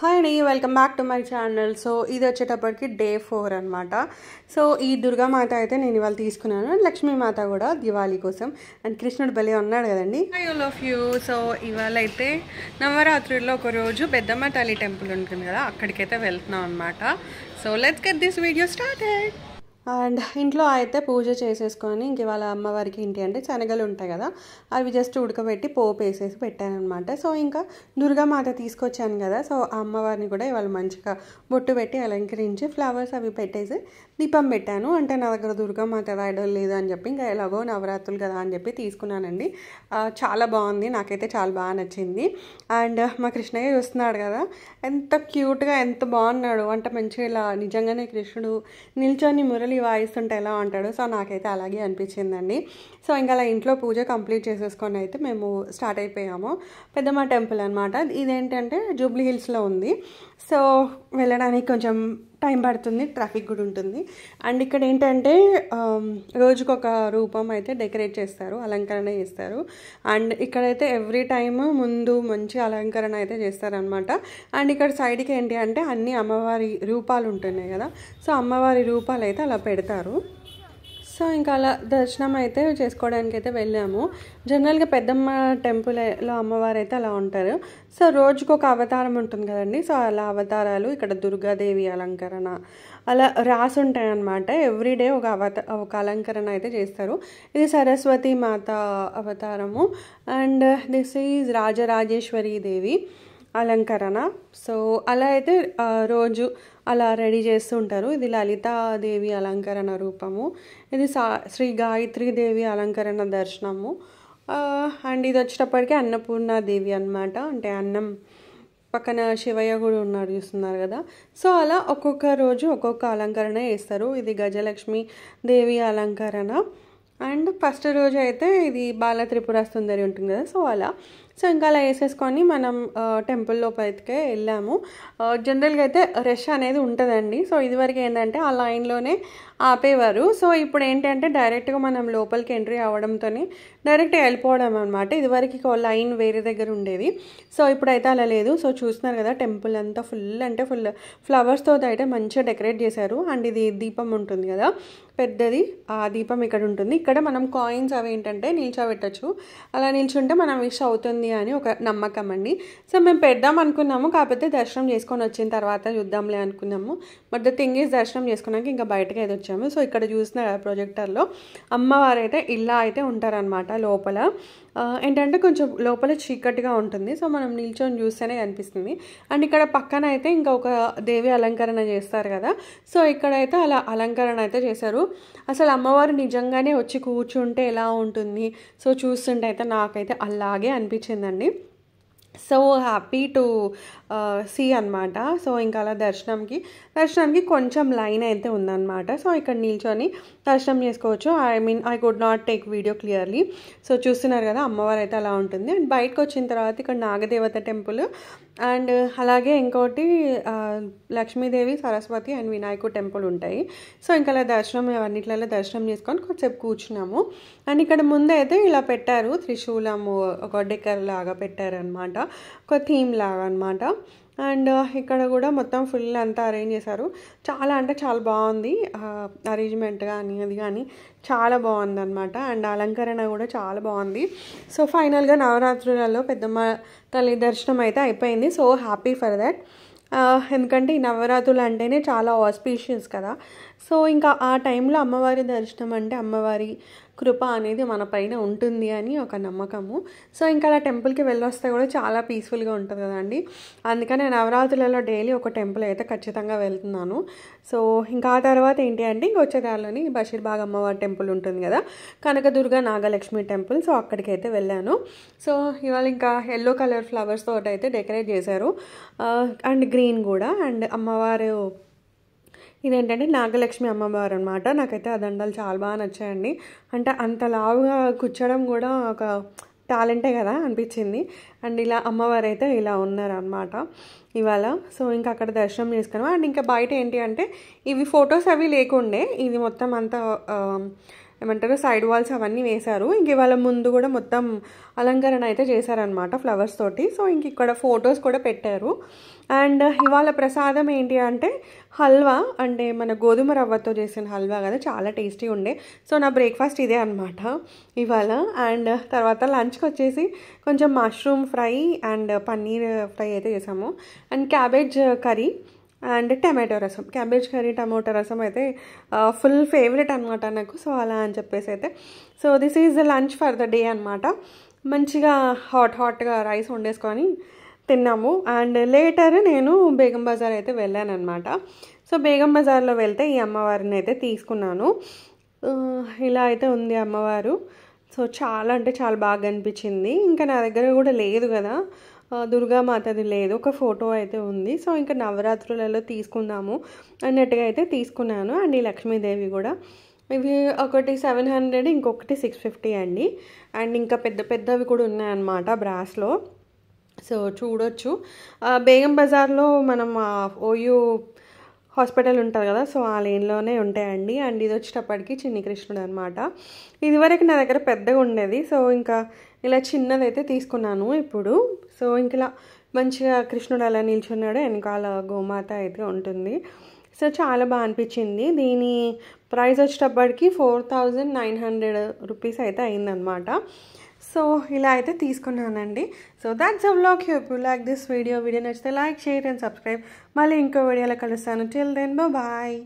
hi అండి welcome back to my channel so ఇది వచ్చేటప్పటికి డే ఫోర్ అనమాట సో ఈ దుర్గామాత అయితే నేను ఇవాళ తీసుకున్నాను లక్ష్మీ లక్ష్మీమాత కూడా దివాళీ కోసం అండ్ కృష్ణుడు బలి ఉన్నాడు కదండి ఆల్ ఆఫ్ యూ సో ఇవాళ అయితే నవరాత్రుల్లో ఒకరోజు పెద్దమ్మ తల్లి టెంపుల్ ఉంటుంది కదా అక్కడికైతే వెళ్తున్నాం అనమాట so let's get this video start and ఇంట్లో అయితే పూజ చేసేసుకొని ఇంక వాళ్ళ అమ్మవారికి ఇంటి అంటే శనగలు ఉంటాయి కదా అవి జస్ట్ ఉడకబెట్టి పోపు వేసేసి పెట్టానమాట సో ఇంకా దుర్గామాత తీసుకొచ్చాను కదా సో ఆ అమ్మవారిని కూడా ఇవాళ మంచిగా బొట్టు పెట్టి అలంకరించి ఫ్లవర్స్ అవి పెట్టేసి దీపం పెట్టాను అంటే నా దగ్గర దుర్గామాత రాయడం లేదు అని చెప్పి ఇంకా ఎలాగో నవరాత్రులు కదా అని చెప్పి తీసుకున్నానండి చాలా బాగుంది నాకైతే చాలా బాగా నచ్చింది అండ్ మా కృష్ణయ్య చూస్తున్నాడు కదా ఎంత క్యూట్గా ఎంత బాగున్నాడు అంటే మంచిగా ఇలా నిజంగానే కృష్ణుడు నిల్చొని మురళి వాయిస్ వాయిస్తుంటే ఎలా ఉంటాడో సో నాకైతే అలాగే అనిపించిందండి సో ఇంకా అలా ఇంట్లో పూజ కంప్లీట్ చేసేసుకొని అయితే మేము స్టార్ట్ అయిపోయాము పెద్దమ్మ టెంపుల్ అనమాట ఇదేంటంటే జూబ్లీ హిల్స్లో ఉంది సో వెళ్ళడానికి కొంచెం టైం పడుతుంది ట్రాఫిక్ కూడా ఉంటుంది అండ్ ఇక్కడ ఏంటంటే రోజుకొక రూపం అయితే డెకరేట్ చేస్తారు అలంకరణ చేస్తారు అండ్ ఇక్కడైతే ఎవ్రీ టైమ్ ముందు మంచి అలంకరణ అయితే చేస్తారనమాట అండ్ ఇక్కడ సైడ్కి ఏంటి అంటే అన్ని అమ్మవారి రూపాలు ఉంటున్నాయి కదా సో అమ్మవారి రూపాలు అయితే అలా పెడతారు సో ఇంకా అలా దర్శనం అయితే చేసుకోవడానికి అయితే వెళ్ళాము జనరల్గా పెద్దమ్మ టెంపుల్లో అమ్మవారు అయితే అలా ఉంటారు సో రోజుకు ఒక అవతారం ఉంటుంది కదండి సో అలా అవతారాలు ఇక్కడ దుర్గాదేవి అలంకరణ అలా రాసి ఉంటాయన్నమాట ఎవ్రీడే ఒక అవత ఒక అలంకరణ అయితే చేస్తారు ఇది సరస్వతి మాత అవతారము and this is Rajarajeshwari Devi అలంకరణ సో అలా అయితే రోజు అలా రెడీ చేస్తూ ఉంటారు ఇది లలితాదేవి అలంకరణ రూపము ఇది సా శ్రీ దేవి అలంకరణ దర్శనము అండ్ ఇది వచ్చేటప్పటికీ అన్నపూర్ణ దేవి అనమాట అంటే అన్నం పక్కన శివయ్య కూడా ఉన్నాడు చూస్తున్నారు కదా సో అలా ఒక్కొక్క రోజు ఒక్కొక్క అలంకరణ వేస్తారు ఇది గజలక్ష్మి దేవి అలంకరణ అండ్ ఫస్ట్ రోజు అయితే ఇది బాల త్రిపుర సుందరి ఉంటుంది కదా సో అలా సో ఇంకా అలా వేసేసుకొని మనం టెంపుల్ లోపలికే వెళ్ళాము జనరల్గా అయితే రష్ అనేది ఉంటుందండి సో ఇదివరకు ఏంటంటే ఆ లైన్లోనే ఆపేవారు సో ఇప్పుడు ఏంటంటే డైరెక్ట్గా మనం లోపలికి ఎంట్రీ అవ్వడంతోనే డైరెక్ట్ వెళ్ళిపోవడం అనమాట ఇదివరకు లైన్ వేరే దగ్గర ఉండేది సో ఇప్పుడైతే అలా లేదు సో చూస్తున్నారు కదా టెంపుల్ అంతా ఫుల్ అంటే ఫుల్ ఫ్లవర్స్తో అయితే మంచిగా డెకరేట్ చేశారు అండ్ ఇది దీపం ఉంటుంది కదా పెద్దది ఆ దీపం ఇక్కడ ఉంటుంది ఇక్కడ మనం కాయిన్స్ అవి ఏంటంటే నిల్చోబెట్టచ్చు అలా నిల్చుంటే మనం విష్ అవుతుంది వస్తుంది అని ఒక నమ్మకం అండి సో మేము పెడదాం అనుకున్నాము కాకపోతే దర్శనం చేసుకొని వచ్చిన తర్వాత చూద్దాంలే అనుకున్నాము బట్ ద థింగ్ ఈజ్ దర్శనం చేసుకున్నాక ఇంకా బయటకు అయితే వచ్చాము సో ఇక్కడ చూసిన ప్రొజెక్టర్లో అమ్మవారు అయితే ఇలా అయితే ఉంటారనమాట లోపల ఏంటంటే కొంచెం లోపల చీకటిగా ఉంటుంది సో మనం నిల్చొని చూస్తేనే కనిపిస్తుంది అండ్ ఇక్కడ పక్కన అయితే ఇంకా ఒక దేవి అలంకరణ చేస్తారు కదా సో ఇక్కడైతే అలా అలంకరణ అయితే చేశారు అసలు అమ్మవారు నిజంగానే వచ్చి కూర్చుంటే ఎలా ఉంటుంది సో చూస్తుంటే అయితే నాకైతే అలాగే అనిపించిందండి సో హ్యాపీ టు సీ అనమాట సో ఇంకా అలా దర్శనంకి దర్శనానికి కొంచెం లైన్ అయితే ఉందన్నమాట సో ఇక్కడ నిల్చొని దర్శనం చేసుకోవచ్చు I mean I could not take video clearly so చూస్తున్నారు కదా అమ్మవారు అయితే అలా ఉంటుంది అండ్ బయటకు వచ్చిన తర్వాత ఇక్కడ నాగదేవత టెంపుల్ అండ్ అలాగే ఇంకోటి లక్ష్మీదేవి సరస్వతి అండ్ వినాయకుడు టెంపుల్ ఉంటాయి సో ఇంకా అలా దర్శనం అవన్నిట్లలో దర్శనం చేసుకొని కొద్దిసేపు కూర్చున్నాము అండ్ ఇక్కడ ముందైతే ఇలా పెట్టారు త్రిశూలము ఒక డెకర్ లాగా పెట్టారనమాట ఒక థీమ్ లాగా అనమాట అండ్ ఇక్కడ కూడా మొత్తం ఫుల్ అంతా అరేంజ్ చేశారు చాలా అంటే చాలా బాగుంది అరేంజ్మెంట్ కానీ అది కానీ చాలా బాగుంది అనమాట అండ్ అలంకరణ కూడా చాలా బాగుంది సో ఫైనల్గా నవరాత్రులలో పెద్దమ్మ తల్లి దర్శనం అయితే అయిపోయింది సో హ్యాపీ ఫర్ దాట్ ఎందుకంటే ఈ నవరాత్రులు అంటేనే చాలా ఆస్పీషియస్ కదా సో ఇంకా ఆ టైంలో అమ్మవారి దర్శనం అంటే అమ్మవారి కృప అనేది మన పైన ఉంటుంది అని ఒక నమ్మకము సో ఇంకా అలా టెంపుల్కి వెళ్ళొస్తే కూడా చాలా పీస్ఫుల్గా ఉంటుంది కదండి అందుకని నేను నవరాత్రులలో డైలీ ఒక టెంపుల్ అయితే ఖచ్చితంగా వెళ్తున్నాను సో ఇంకా ఆ తర్వాత ఏంటి అంటే ఇంకొచ్చేదారిలోని బషీర్బాగ్ అమ్మవారి టెంపుల్ ఉంటుంది కదా కనకదుర్గ నాగలక్ష్మి టెంపుల్ సో అక్కడికి అయితే వెళ్ళాను సో ఇవాళ ఇంకా ఎల్లో కలర్ ఫ్లవర్స్ తోటైతే అయితే డెకరేట్ చేశారు అండ్ గ్రీన్ కూడా అండ్ అమ్మవారు ఇదేంటంటే నాగలక్ష్మి అమ్మవారు అనమాట నాకైతే ఆ దండాలు చాలా బాగా నచ్చాయండి అంటే అంత లావుగా కూర్చోడం కూడా ఒక టాలెంటే కదా అనిపించింది అండ్ ఇలా అమ్మవారు అయితే ఇలా ఉన్నారనమాట ఇవాళ సో ఇంకా అక్కడ దర్శనం చేసుకున్నాం అండ్ ఇంకా బయట ఏంటి అంటే ఇవి ఫొటోస్ అవి లేకుండే ఇది మొత్తం అంతా ఏమంటారు సైడ్ వాల్స్ అవన్నీ వేశారు ఇంక ఇవాళ ముందు కూడా మొత్తం అలంకరణ అయితే చేశారనమాట ఫ్లవర్స్ తోటి సో ఇంక ఇక్కడ ఫొటోస్ కూడా పెట్టారు అండ్ uh, ఇవాళ ప్రసాదం ఏంటి అంటే హల్వా అంటే మన గోధుమ రవ్వతో చేసిన హల్వా కదా చాలా టేస్టీ ఉండే సో నా బ్రేక్ఫాస్ట్ ఇదే అనమాట ఇవాళ అండ్ uh, తర్వాత లంచ్కి వచ్చేసి కొంచెం mushroom fry and paneer fry అయితే చేసాము and cabbage curry and tomato rasam cabbage curry tomato rasam అయితే ఫుల్ ఫేవరెట్ అనమాట నాకు సో అలా అని చెప్పేసి అయితే so this is the lunch for the day అనమాట మంచిగా హాట్ హాట్గా రైస్ వండేసుకొని తిన్నాము అండ్ లేటర్ నేను బేగం బజార్ అయితే వెళ్ళాను అనమాట సో బేగం బజార్లో వెళ్తే ఈ అమ్మవారిని అయితే తీసుకున్నాను ఇలా అయితే ఉంది అమ్మవారు సో చాలా అంటే చాలా బాగా అనిపించింది ఇంకా నా దగ్గర కూడా లేదు కదా దుర్గామాతది లేదు ఒక ఫోటో అయితే ఉంది సో ఇంకా నవరాత్రులలో తీసుకుందాము అన్నట్టుగా అయితే తీసుకున్నాను అండ్ ఈ లక్ష్మీదేవి కూడా ఇవి ఒకటి సెవెన్ హండ్రెడ్ ఇంకొకటి సిక్స్ ఫిఫ్టీ అండి అండ్ ఇంకా పెద్ద పెద్దవి కూడా ఉన్నాయన్నమాట బ్రాస్లో సో చూడొచ్చు బేగం బజార్లో మనం ఓయూ హాస్పిటల్ ఉంటుంది కదా సో ఆ లేన్లోనే ఉంటాయండి అండ్ ఇది వచ్చేటప్పటికి చిన్ని కృష్ణుడు అనమాట ఇదివరకు నా దగ్గర పెద్దగా ఉండేది సో ఇంకా ఇలా చిన్నదైతే తీసుకున్నాను ఇప్పుడు సో ఇంక ఇలా మంచిగా కృష్ణుడు అలా నిల్చున్నాడు వెనకాల గోమాత అయితే ఉంటుంది సో చాలా బాగా అనిపించింది దీని ప్రైస్ వచ్చేటప్పటికి four thousand nine hundred rupees అయితే అయిందనమాట సో ఇలా అయితే తీసుకున్నానండి so that's a vlog hope like this video video నచ్చితే లైక్ షేర్ అండ్ సబ్స్క్రైబ్ మళ్ళీ ఇంకో వీడియోలో కలుస్తాను టిల్ దెన్ బాయ్